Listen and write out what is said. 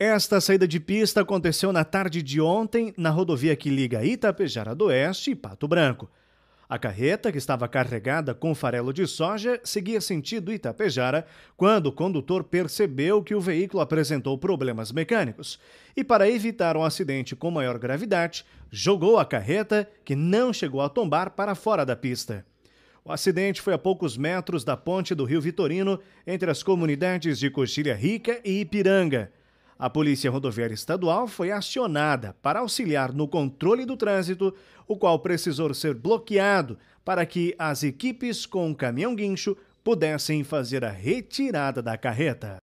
Esta saída de pista aconteceu na tarde de ontem na rodovia que liga Itapejara do Oeste e Pato Branco. A carreta, que estava carregada com farelo de soja, seguia sentido Itapejara quando o condutor percebeu que o veículo apresentou problemas mecânicos e, para evitar um acidente com maior gravidade, jogou a carreta, que não chegou a tombar, para fora da pista. O acidente foi a poucos metros da ponte do Rio Vitorino, entre as comunidades de Coxilha Rica e Ipiranga. A Polícia Rodoviária Estadual foi acionada para auxiliar no controle do trânsito, o qual precisou ser bloqueado para que as equipes com caminhão guincho pudessem fazer a retirada da carreta.